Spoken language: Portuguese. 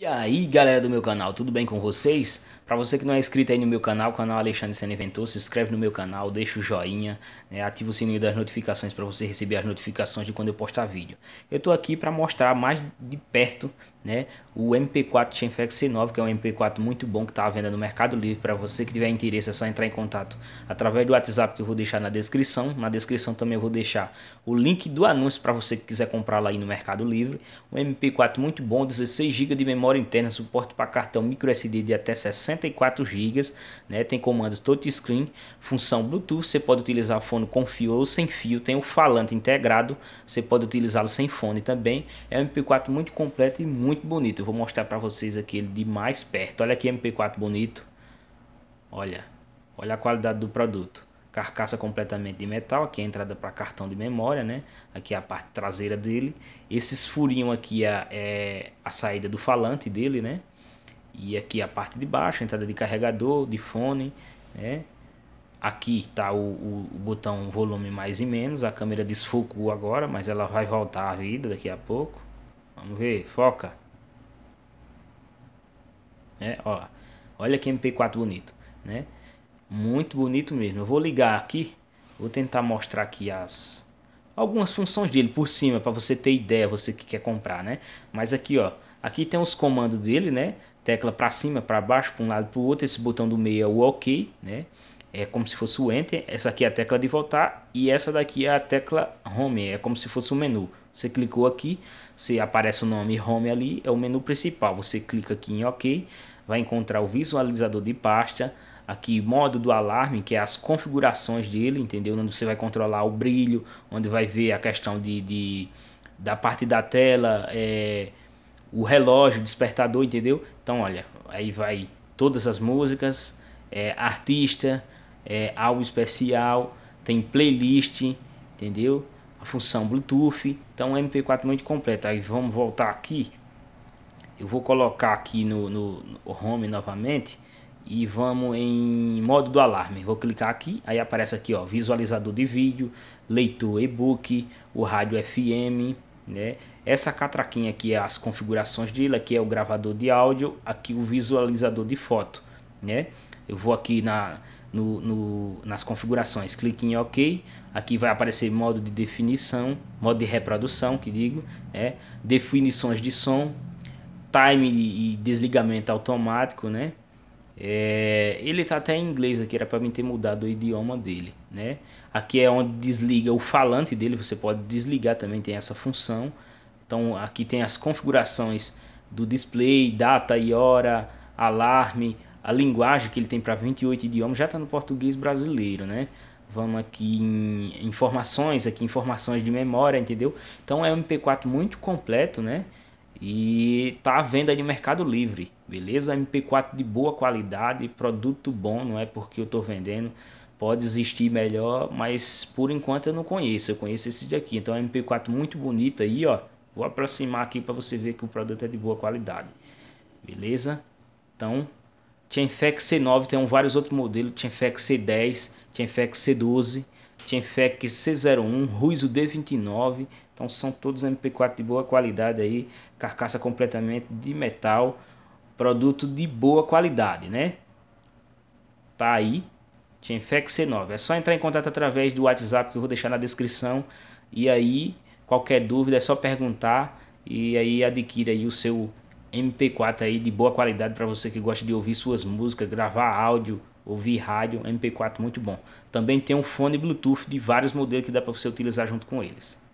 E aí galera do meu canal, tudo bem com vocês? Pra você que não é inscrito aí no meu canal, canal Alexandre Seneventor, se inscreve no meu canal, deixa o joinha, né, ativa o sininho das notificações para você receber as notificações de quando eu postar vídeo. Eu tô aqui para mostrar mais de perto né? O MP4 Chainflex C9, que é um MP4 muito bom que está à venda no Mercado Livre para você que tiver interesse, é só entrar em contato através do WhatsApp que eu vou deixar na descrição. Na descrição também eu vou deixar o link do anúncio para você que quiser comprar lá aí no Mercado Livre. Um MP4 muito bom, 16 GB de memória interna, suporte para cartão microSD de até 64 GB, né? Tem comandos touchscreen, função Bluetooth, você pode utilizar fone com fio ou sem fio, tem o um falante integrado, você pode utilizá-lo sem fone também. É um MP4 muito completo e muito muito bonito. Eu vou mostrar para vocês aqui ele de mais perto. Olha aqui MP4 bonito. Olha, olha a qualidade do produto. Carcaça completamente de metal, aqui é a entrada para cartão de memória, né? Aqui é a parte traseira dele. Esses furinhos aqui é, é a saída do falante dele, né? E aqui é a parte de baixo, entrada de carregador, de fone, né? Aqui tá o, o, o, botão volume mais e menos. A câmera desfocou agora, mas ela vai voltar à vida daqui a pouco. Vamos ver, foca. Né? Ó, olha que MP4 bonito, né? Muito bonito mesmo. Eu vou ligar aqui, vou tentar mostrar aqui as algumas funções dele por cima para você ter ideia, você que quer comprar, né? Mas aqui, ó, aqui tem os comandos dele, né? Tecla para cima, para baixo, para um lado, para o outro, esse botão do meio é o OK, né? é como se fosse o Enter, essa aqui é a tecla de voltar e essa daqui é a tecla Home, é como se fosse o menu. Você clicou aqui, você aparece o nome Home ali, é o menu principal. Você clica aqui em OK, vai encontrar o visualizador de pasta, aqui modo do alarme, que é as configurações dele, entendeu? Onde você vai controlar o brilho, onde vai ver a questão de, de da parte da tela, é, o relógio, o despertador, entendeu? Então olha, aí vai todas as músicas, é, artista, é, algo especial, tem playlist, entendeu? A função Bluetooth, então é MP4 muito completo. Aí vamos voltar aqui, eu vou colocar aqui no, no, no Home novamente e vamos em modo do alarme. Vou clicar aqui, aí aparece aqui, ó, visualizador de vídeo, leitor e-book, o rádio FM, né? Essa catraquinha aqui é as configurações dele, aqui é o gravador de áudio, aqui o visualizador de foto, né? Eu vou aqui na no, no, nas configurações. Clique em OK, aqui vai aparecer modo de definição, modo de reprodução, que digo, é, definições de som, time e desligamento automático, né? É, ele está até em inglês aqui, era para mim ter mudado o idioma dele, né? Aqui é onde desliga o falante dele, você pode desligar também, tem essa função. Então aqui tem as configurações do display, data e hora, alarme, a linguagem que ele tem para 28 idiomas já está no português brasileiro, né? Vamos aqui em informações, aqui informações de memória, entendeu? Então é um MP4 muito completo, né? E tá à venda no Mercado Livre, beleza? MP4 de boa qualidade, produto bom, não é porque eu tô vendendo. Pode existir melhor, mas por enquanto eu não conheço. Eu conheço esse daqui. Então é um MP4 muito bonito aí, ó. Vou aproximar aqui para você ver que o produto é de boa qualidade. Beleza? Então, Chainfex C9, tem vários outros modelos, Chainfex C10, Chainfex C12, Chainfex C01, Ruizo D29, então são todos MP4 de boa qualidade aí, carcaça completamente de metal, produto de boa qualidade, né? Tá aí, Chainfex C9. É só entrar em contato através do WhatsApp que eu vou deixar na descrição e aí qualquer dúvida é só perguntar e aí adquira aí o seu MP4 aí de boa qualidade para você que gosta de ouvir suas músicas, gravar áudio, ouvir rádio, MP4 muito bom. Também tem um fone Bluetooth de vários modelos que dá para você utilizar junto com eles.